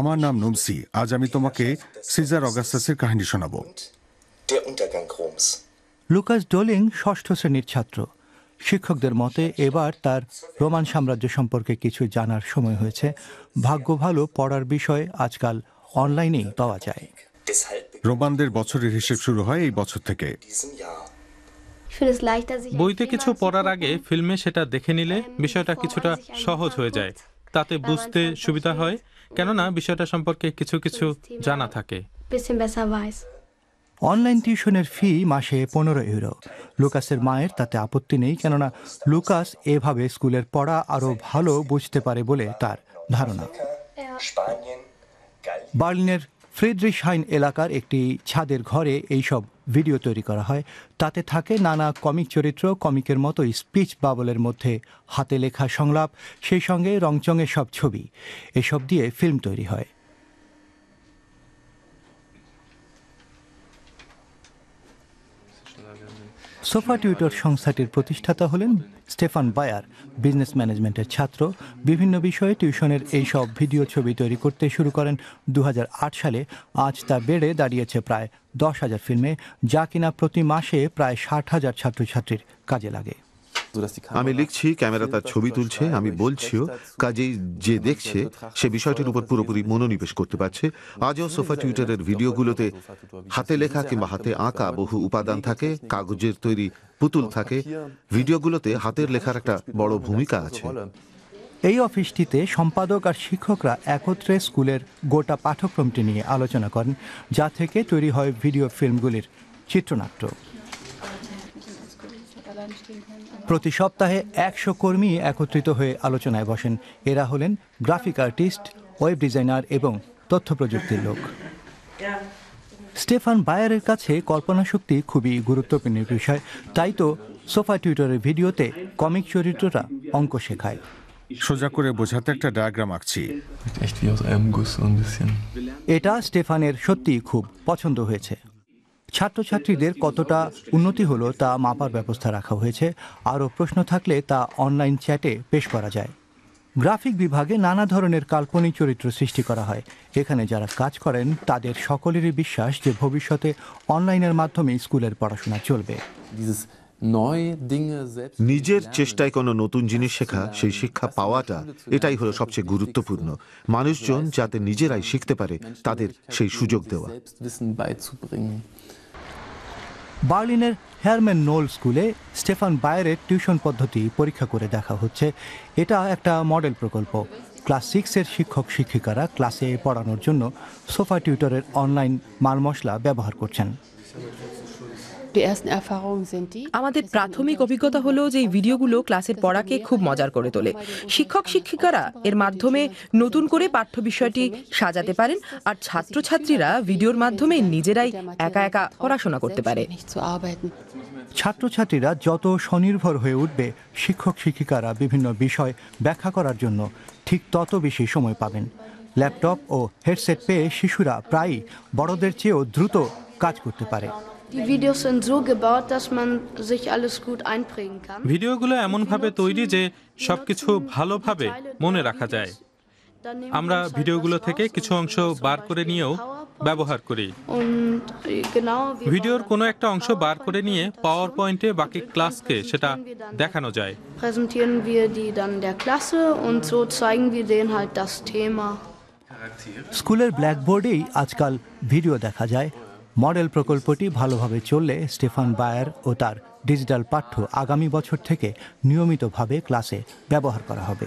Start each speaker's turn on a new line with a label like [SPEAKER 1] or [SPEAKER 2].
[SPEAKER 1] আমার নাম নুমসি আজ আমি তোমাকে সিজার অগাস্টাসের কাহিনী শোনাব লুকাস ডোলিং ষষ্ঠ শ্রেণীর ছাত্র শিক্ষকদের মতে এবার তার রোমান সাম্রাজ্য সম্পর্কে কিছু জানার সময় হয়েছে ভাগ্য ভালো পড়ার বিষয় আজকাল অনলাইনেই পাওয়া যায় রোমানদের বছরের হিসেব শুরু হয় এই বছর থেকে বইতে কিছু পড়ার আগে ফিল্মে সেটা দেখে নিলে বিষয়টা কিছুটা সহজ হয়ে যায় তাতে বুঝতে সুবিধা হয় কেননা বিষয়টা সম্পর্কে কিছু কিছু জানা থাকে অনলাইন টিউশনের ফি মাসে পনেরো ইউরো লুকাসের মায়ের তাতে আপত্তি নেই কেননা লুকাস এভাবে স্কুলের পড়া আরও ভালো বুঝতে পারে বলে তার ধারণা বার্লিনের হাইন এলাকার একটি ছাদের ঘরে এইসব ভিডিও তৈরি করা হয় তাতে থাকে নানা কমিক চরিত্র কমিকের মতো স্পিচ বাবলের মধ্যে হাতে লেখা সংলাপ সেই সঙ্গে রংচঙে সব ছবি এসব দিয়ে ফিল্ম তৈরি হয় সোফা টিউটর সংস্থাটির প্রতিষ্ঠাতা হলেন স্টেফান বায়ার বিজনেস ম্যানেজমেন্টের ছাত্র বিভিন্ন বিষয়ে টিউশনের এই সব ভিডিও ছবি তৈরি করতে শুরু করেন দু সালে আজ তা বেড়ে দাঁড়িয়েছে প্রায় দশ হাজার ফিল্মে যা কিনা প্রতি মাসে প্রায় ষাট হাজার ছাত্রছাত্রীর কাজে লাগে আমি লিখছি ক্যামেরা তার ছবি তুলছে আমি বলছিও কাজেই যে দেখছে সে বিষয়টির উপর পুরোপুরি মনোনিবেশ করতে পারছে আজও সোফা টুইটারের ভিডিওগুলোতে হাতে লেখা কিংবা হাতে আঁকা বহু উপাদান থাকে কাগজের তৈরি পুতুল থাকে ভিডিওগুলোতে হাতের লেখার একটা বড় ভূমিকা আছে এই অফিসটিতে সম্পাদক আর শিক্ষকরা একত্রে স্কুলের গোটা পাঠ্যক্রমটি নিয়ে আলোচনা করেন যা থেকে তৈরি হয় ভিডিও ফিল্মগুলির চিত্রনাট্য প্রতি সপ্তাহে একশো কর্মী একত্রিত হয়ে আলোচনায় বসেন এরা হলেন গ্রাফিক আর্টিস্ট ওয়েব ডিজাইনার এবং তথ্য প্রযুক্তির লোক স্টেফান বায়ারের কাছে কল্পনা শক্তি খুবই গুরুত্বপূর্ণ বিষয় তাই তো সোফা টুইটারের ভিডিওতে কমিক চরিত্ররা অঙ্ক শেখায় সোজা করে বোঝাতে একটা ডায়াগ্রাম আঁকছি এটা স্টেফানের সত্যি খুব পছন্দ হয়েছে ছাত্রছাত্রীদের কতটা উন্নতি হলো তা মাপার ব্যবস্থা রাখা হয়েছে আরও প্রশ্ন থাকলে তা অনলাইন চ্যাটে পেশ করা যায় গ্রাফিক বিভাগে নানা ধরনের কাল্পনিক চরিত্র সৃষ্টি করা হয় এখানে যারা কাজ করেন তাদের সকলেরই বিশ্বাস যে ভবিষ্যতে অনলাইনের মাধ্যমে স্কুলের পড়াশোনা চলবে নিজের চেষ্টায় কোনো নতুন জিনিস শেখা সেই শিক্ষা পাওয়াটা এটাই হলো সবচেয়ে গুরুত্বপূর্ণ মানুষজন যাতে নিজেরাই শিখতে পারে তাদের সেই সুযোগ দেওয়া বার্লিনের হেয়ারম্যান নোল স্কুলে স্টেফান বায়ারের টিউশন পদ্ধতি পরীক্ষা করে দেখা হচ্ছে এটা একটা মডেল প্রকল্প ক্লাস সিক্সের শিক্ষক শিক্ষিকারা ক্লাসে পড়ানোর জন্য সোফা টিউটরের অনলাইন মাল মশলা ব্যবহার করছেন আমাদের প্রাথমিক অভিজ্ঞতা হলো যে এই ভিডিওগুলো ক্লাসের পড়াকে খুব মজার করে তোলে শিক্ষক শিক্ষিকারা এর মাধ্যমে নতুন করে পাঠ্য বিষয়টি সাজাতে পারেন আর ছাত্রছাত্রীরা ভিডিওর মাধ্যমে নিজেরাই একা একা পড়াশোনা করতে পারে ছাত্রছাত্রীরা যত স্বনির্ভর হয়ে উঠবে শিক্ষক শিক্ষিকারা বিভিন্ন বিষয় ব্যাখ্যা করার জন্য ঠিক তত বেশি সময় পাবেন ল্যাপটপ ও হেডসেট পেয়ে শিশুরা প্রায়ই বড়দের চেয়েও দ্রুত কাজ করতে পারে Die Videos sind so gebaut, dass man sich alles gut einprägen kann. ভিডিওগুলো এমনভাবে তৈরি যে সবকিছু um ভালোভাবে মনে রাখা যায় আমরা ভিডিওগুলো থেকে কিছু অংশ বার করে নিয়েও ব্যবহার করি ভিডিওর äh, কোনো একটা অংশ বার করে নিয়ে পাওয়ার পয়েন্টে বাকি ক্লাসকে সেটা দেখানো যায় স্কুলের ব্ল্যাকবোর্ডেই আজকাল ভিডিও দেখা যায় মডেল প্রকল্পটি ভালোভাবে চললে স্টেফান বায়ার ও তার ডিজিটাল পাঠ্য আগামী বছর থেকে নিয়মিতভাবে ক্লাসে ব্যবহার করা হবে